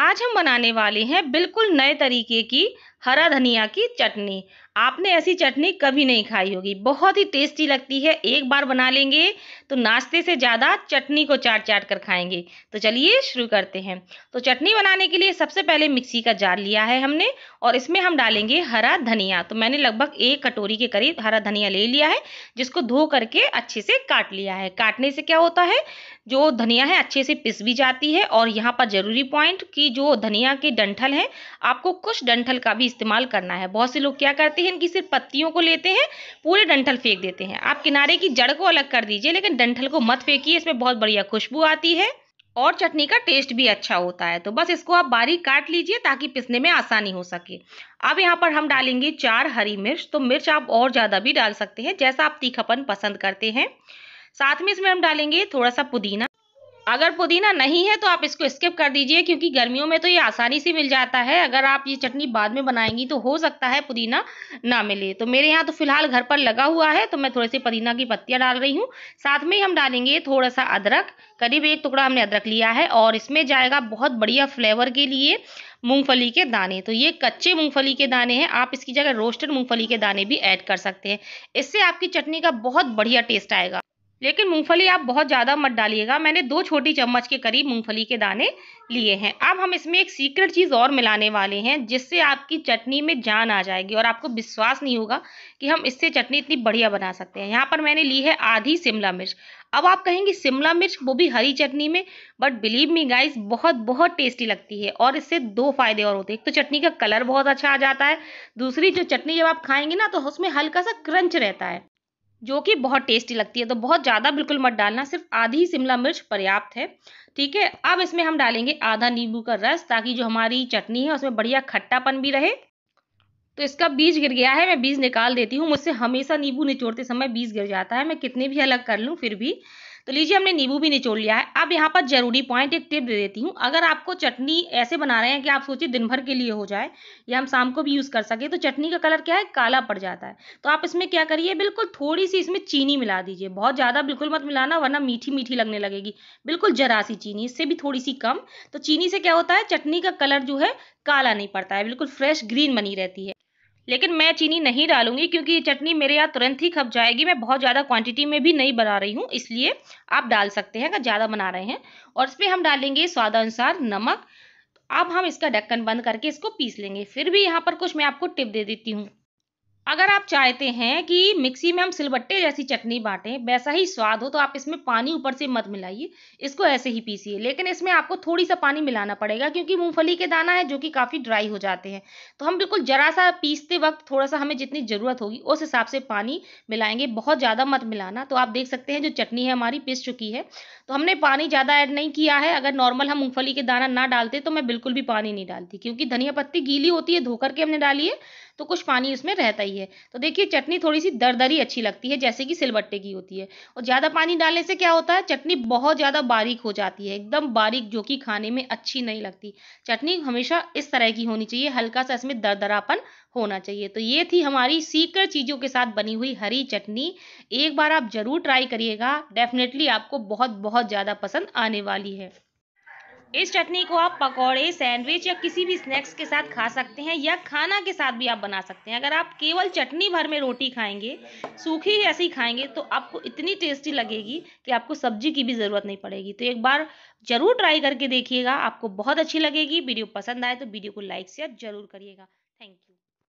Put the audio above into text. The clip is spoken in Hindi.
आज हम बनाने वाले हैं बिल्कुल नए तरीके की हरा धनिया की चटनी आपने ऐसी चटनी कभी नहीं खाई होगी बहुत ही टेस्टी लगती है एक बार बना लेंगे तो नाश्ते से ज़्यादा चटनी को चाट चाट कर खाएंगे तो चलिए शुरू करते हैं तो चटनी बनाने के लिए सबसे पहले मिक्सी का जार लिया है हमने और इसमें हम डालेंगे हरा धनिया तो मैंने लगभग एक कटोरी के करीब हरा धनिया ले लिया है जिसको धो करके अच्छे से काट लिया है काटने से क्या होता है जो धनिया है अच्छे से पिस भी जाती है और यहाँ पर ज़रूरी पॉइंट कि जो धनिया के डंठल हैं आपको कुछ डंठल का भी इस्तेमाल करना है बहुत से लोग क्या करते हैं लेकिन की सिर्फ पत्तियों को लेते हैं पूरे डंठल फेंक देते हैं आप किनारे की जड़ को अलग कर दीजिए लेकिन डंठल को मत फेंकिए इसमें बहुत बढ़िया खुशबू आती है और चटनी का टेस्ट भी अच्छा होता है तो बस इसको आप बारीक काट लीजिए ताकि पिसने में आसानी हो सके अब यहाँ पर हम डालेंगे चार हरी मिर्च तो मिर्च आप और ज़्यादा भी डाल सकते हैं जैसा आप तीखापन पसंद करते हैं साथ में इसमें हम डालेंगे थोड़ा सा पुदीना अगर पुदीना नहीं है तो आप इसको स्किप कर दीजिए क्योंकि गर्मियों में तो ये आसानी से मिल जाता है अगर आप ये चटनी बाद में बनाएंगी तो हो सकता है पुदीना ना मिले तो मेरे यहाँ तो फिलहाल घर पर लगा हुआ है तो मैं थोड़े से पुदीना की पत्तियाँ डाल रही हूँ साथ में ही हम डालेंगे थोड़ा सा अदरक करीब एक टुकड़ा हमने अदरक लिया है और इसमें जाएगा बहुत बढ़िया फ्लेवर के लिए मूंगफली के दाने तो ये कच्चे मूंगफली के दाने हैं आप इसकी जगह रोस्टेड मूंगफली के दाने भी ऐड कर सकते हैं इससे आपकी चटनी का बहुत बढ़िया टेस्ट आएगा लेकिन मूंगफली आप बहुत ज़्यादा मत डालिएगा मैंने दो छोटी चम्मच के करीब मूंगफली के दाने लिए हैं अब हम इसमें एक सीक्रेट चीज़ और मिलाने वाले हैं जिससे आपकी चटनी में जान आ जाएगी और आपको विश्वास नहीं होगा कि हम इससे चटनी इतनी बढ़िया बना सकते हैं यहाँ पर मैंने ली है आधी शिमला मिर्च अब आप कहेंगे शिमला मिर्च वो भी हरी चटनी में बट बिलीव मी गाइस बहुत बहुत टेस्टी लगती है और इससे दो फायदे और होते हैं एक तो चटनी का कलर बहुत अच्छा आ जाता है दूसरी जो चटनी जब आप खाएंगे ना तो उसमें हल्का सा क्रंच रहता है जो कि बहुत टेस्टी लगती है तो बहुत ज़्यादा बिल्कुल मत डालना सिर्फ आधी शिमला मिर्च पर्याप्त है ठीक है अब इसमें हम डालेंगे आधा नींबू का रस ताकि जो हमारी चटनी है उसमें बढ़िया खट्टापन भी रहे तो इसका बीज गिर गया है मैं बीज निकाल देती हूँ मुझसे हमेशा नींबू निचोड़ते समय बीज गिर जाता है मैं कितने भी अलग कर लूँ फिर भी तो लीजिए हमने नींबू भी निचोड़ लिया है अब यहाँ पर जरूरी पॉइंट एक टिप दे देती हूँ अगर आपको चटनी ऐसे बना रहे हैं कि आप सोचिए दिन भर के लिए हो जाए या हम शाम को भी यूज़ कर सके तो चटनी का कलर क्या है काला पड़ जाता है तो आप इसमें क्या करिए बिल्कुल थोड़ी सी इसमें चीनी मिला दीजिए बहुत ज़्यादा बिल्कुल मत मिलाना वरना मीठी मीठी लगने लगेगी बिल्कुल जरा सी चीनी इससे भी थोड़ी सी कम तो चीनी से क्या होता है चटनी का कलर जो है काला नहीं पड़ता है बिल्कुल फ्रेश ग्रीन बनी रहती है लेकिन मैं चीनी नहीं डालूंगी क्योंकि ये चटनी मेरे यहाँ तुरंत ही खप जाएगी मैं बहुत ज़्यादा क्वांटिटी में भी नहीं बना रही हूँ इसलिए आप डाल सकते हैं अगर ज़्यादा बना रहे हैं और इस पर हम डालेंगे स्वादानुसार नमक अब हम इसका ढक्कन बंद करके इसको पीस लेंगे फिर भी यहाँ पर कुछ मैं आपको टिप दे देती हूँ अगर आप चाहते हैं कि मिक्सी में हम सिलबट्टे जैसी चटनी बांटें वैसा ही स्वाद हो तो आप इसमें पानी ऊपर से मत मिलाइए इसको ऐसे ही पीसिए लेकिन इसमें आपको थोड़ी सा पानी मिलाना पड़ेगा क्योंकि मूंगफली के दाना है जो कि काफ़ी ड्राई हो जाते हैं तो हम बिल्कुल ज़रा सा पीसते वक्त थोड़ा सा हमें जितनी ज़रूरत होगी उस हिसाब से पानी मिलाएंगे बहुत ज़्यादा मत मिलाना तो आप देख सकते हैं जो चटनी है हमारी पिस चुकी है तो हमने पानी ज़्यादा ऐड नहीं किया है अगर नॉर्मल हम मूँगफली के दाना ना डालते तो मैं बिल्कुल भी पानी नहीं डालती क्योंकि धनिया पत्ती गीली होती है धोकर के हमने डाली है तो कुछ पानी उसमें रहता ही है तो देखिए चटनी थोड़ी सी दरदरी अच्छी लगती है जैसे कि सिलबट्टे की होती है और ज़्यादा पानी डालने से क्या होता है चटनी बहुत ज़्यादा बारीक हो जाती है एकदम बारीक जो कि खाने में अच्छी नहीं लगती चटनी हमेशा इस तरह की होनी चाहिए हल्का सा इसमें दरदरापन होना चाहिए तो ये थी हमारी सीकर चीज़ों के साथ बनी हुई हरी चटनी एक बार आप ज़रूर ट्राई करिएगा डेफिनेटली आपको बहुत बहुत ज़्यादा पसंद आने वाली है इस चटनी को आप पकौड़े सैंडविच या किसी भी स्नैक्स के साथ खा सकते हैं या खाना के साथ भी आप बना सकते हैं अगर आप केवल चटनी भर में रोटी खाएंगे सूखी ऐसी खाएंगे तो आपको इतनी टेस्टी लगेगी कि आपको सब्जी की भी ज़रूरत नहीं पड़ेगी तो एक बार ज़रूर ट्राई करके देखिएगा आपको बहुत अच्छी लगेगी वीडियो पसंद आए तो वीडियो को लाइक शेयर जरूर करिएगा थैंक यू